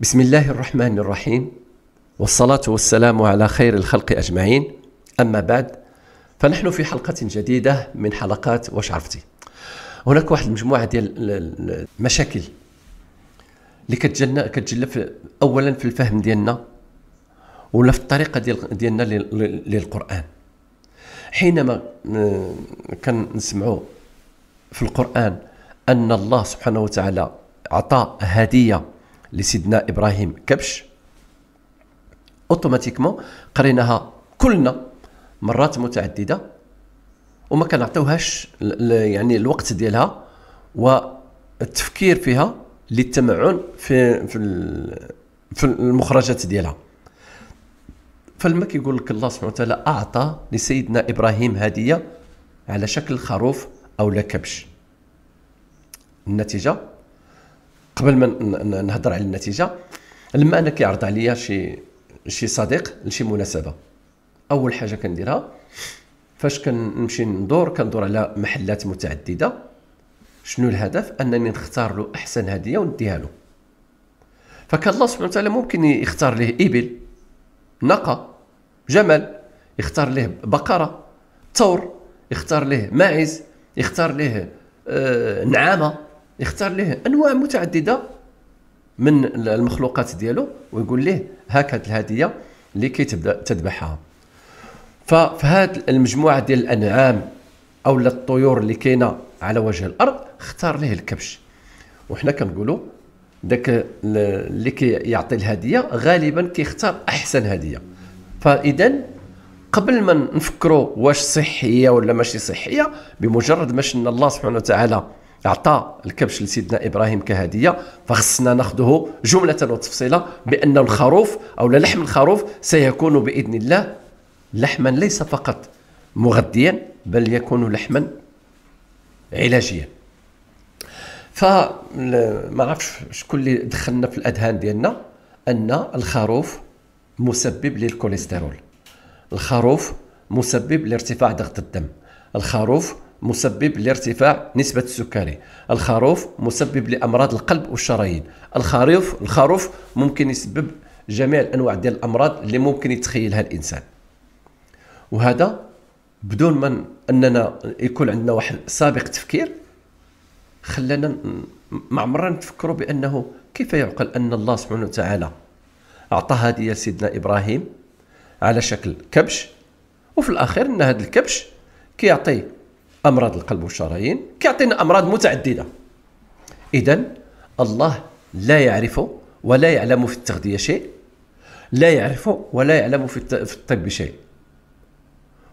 بسم الله الرحمن الرحيم والصلاة والسلام على خير الخلق أجمعين أما بعد فنحن في حلقة جديدة من حلقات واش عرفتي هناك واحد المجموعة ديال المشاكل اللي كتجلنا كتجلى أولا في الفهم ديالنا ولا في الطريقة ديال ديالنا للقرآن حينما كنسمعوا في القرآن أن الله سبحانه وتعالى عطى هدية لسيدنا ابراهيم كبش اوتوماتيكمون قريناها كلنا مرات متعدده وما كنعطيوهاش يعني الوقت ديالها والتفكير فيها للتمعن في في في المخرجات ديالها فلما كيقول لك الله سبحانه وتعالى اعطى لسيدنا ابراهيم هديه على شكل خروف او لا كبش النتيجه قبل ما نهضر على النتيجه لما انا كيعرض عليا شي شي صديق لشي مناسبه اول حاجه كنديرها فاش كنمشي ندور كندور على محلات متعدده شنو الهدف انني نختار له احسن هديه ونديها له فكان الله سبحانه وتعالى ممكن يختار له ابل ناقه جمل يختار له بقره ثور يختار له ماعز يختار له آه نعامه يختار ليه انواع متعدده من المخلوقات ديالو ويقول ليه هاك هاد الهديه اللي كيتبدا تذبحها فهاد المجموعه ديال الانعام او الطيور اللي كاينه على وجه الارض اختار ليه الكبش وحنا كنقولوا داك اللي كيعطي الهديه غالبا كيختار احسن هديه فاذا قبل ما نفكروا واش صحيه ولا ماشي صحيه بمجرد ما شن الله سبحانه وتعالى اعطى الكبش لسيدنا ابراهيم كهديه فخصنا ناخذه جمله وتفصيلا بان الخروف او لحم الخروف سيكون باذن الله لحما ليس فقط مغذيا بل يكون لحما علاجيا فما عرفش شكون اللي دخلنا في الاذهان ديالنا ان الخروف مسبب للكوليسترول الخروف مسبب لارتفاع ضغط الدم الخروف مسبب لارتفاع نسبة السكري الخروف مسبب لأمراض القلب والشرايين الخروف الخروف ممكن يسبب جميع الأنواع ديال الأمراض اللي ممكن يتخيلها الإنسان وهذا بدون ما أننا يكون عندنا واحد سابق تفكير خلانا ما عمرنا نتفكروا بأنه كيف يعقل أن الله سبحانه وتعالى أعطى هدية لسيدنا إبراهيم على شكل كبش وفي الأخير أن هذا الكبش كيعطي امراض القلب والشرايين كيعطينا امراض متعدده اذا الله لا يعرف ولا يعلم في التغذيه شيء لا يعرف ولا يعلم في الطب شيء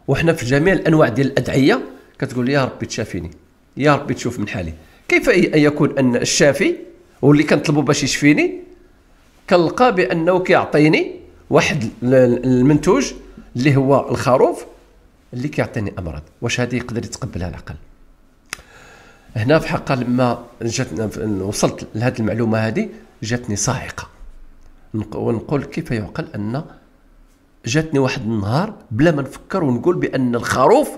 وحنا في جميع الانواع ديال الادعيه كتقول يا ربي تشافيني يا ربي تشوف من حالي كيف ان يكون ان الشافي واللي كنطلبوا باش يشفيني كنلقى بانه كيعطيني واحد المنتوج اللي هو الخروف اللي كيعطيني امراض واش هذه يقدر يتقبلها العقل هنا في حقا لما جات وصلت لهذه المعلومه هذه جاتني صاعقه ونقول كيف يعقل ان جاتني واحد النهار بلا ما نفكر ونقول بان الخروف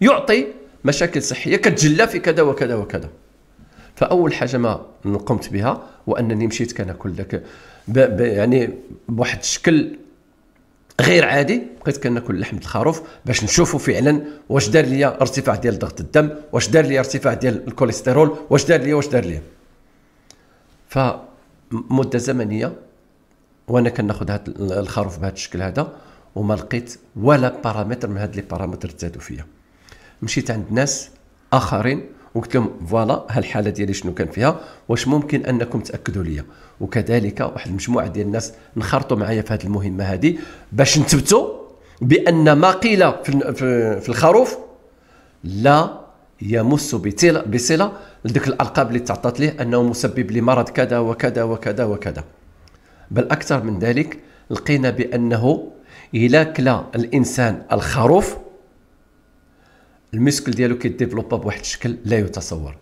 يعطي مشاكل صحيه كتجلى في كذا وكذا وكذا فاول حاجه ما قمت بها وانني مشيت كناكل داك يعني بواحد الشكل غير عادي بقيت كناكل لحم الخروف باش نشوفوا فعلا واش دار لي ارتفاع ديال ضغط الدم واش دار لي ارتفاع ديال الكوليسترول واش دار لي واش دار لي فمده زمنيه وانا كناخذ هذا الخروف بهذا الشكل هذا وما لقيت ولا بارامتر من هاد لي بارامتر تزادوا فيا مشيت عند ناس اخرين وقلت لهم فوالا هالحاله ديالي شنو كان فيها واش ممكن انكم تاكدوا ليا وكذلك واحد المجموعه ديال الناس انخرطوا معايا في هذه المهمه هذه باش نثبتوا بان ما قيل في في الخروف لا يمس بصله لذيك الالقاب اللي تعطات ليه انه مسبب لمرض كذا وكذا وكذا وكذا بل اكثر من ذلك لقينا بانه الا كلا الانسان الخروف المسكل ديالو كيديفلوبا بواحد الشكل لا يتصور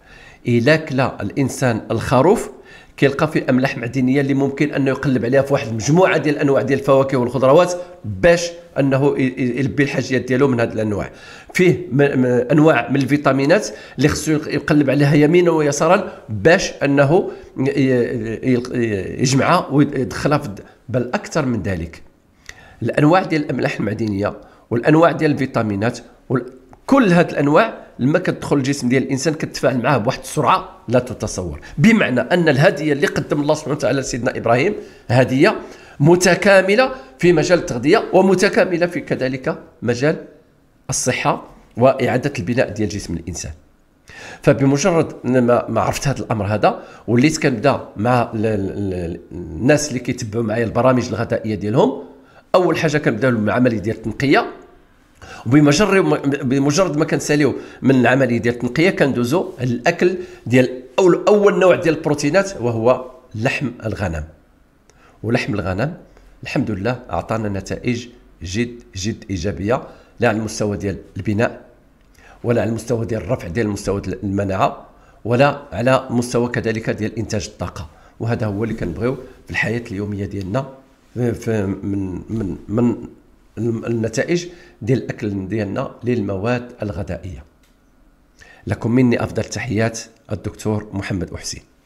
الا كلا الانسان الخروف كيلقى فيه املاح معدنيه اللي ممكن انه يقلب عليها في واحد المجموعه ديال الانواع ديال الفواكه والخضروات باش انه يلبي الحاجيات ديالو من هذه الانواع فيه من انواع من الفيتامينات اللي خصو يقلب عليها يمينا ويسارا باش انه يجمعها ويدخلها في بل اكثر من ذلك الانواع ديال الاملاح المعدنيه والانواع ديال الفيتامينات كل هذه الانواع لما كتدخل الجسم ديال الانسان كتفاعل معاه بواحد السرعه لا تتصور بمعنى ان الهديه اللي قدم الله سبحانه وتعالى لسيدنا ابراهيم هديه متكامله في مجال التغذيه ومتكامله في كذلك مجال الصحه واعاده البناء ديال جسم الانسان فبمجرد ما عرفت هذا الامر هذا وليت كنبدا مع الناس اللي كيتبعوا معايا البرامج الغذائيه ديالهم اول حاجه كنبدا لهم عمليه ديال التنقيه وبمجرد بمجرد ما كنساليو من العمليه ديال التنقيه كندوزو الاكل ديال اول اول نوع ديال البروتينات وهو لحم الغنم ولحم الغنم الحمد لله اعطانا نتائج جد جد ايجابيه لا على المستوى ديال البناء ولا على المستوى ديال الرفع ديال مستوى المناعه ولا على مستوى كذلك ديال انتاج الطاقه وهذا هو اللي كنبغيو في الحياه اليوميه ديالنا من من من النتائج ديال الاكل ديالنا للمواد الغذائيه لكم مني افضل تحيات الدكتور محمد احسين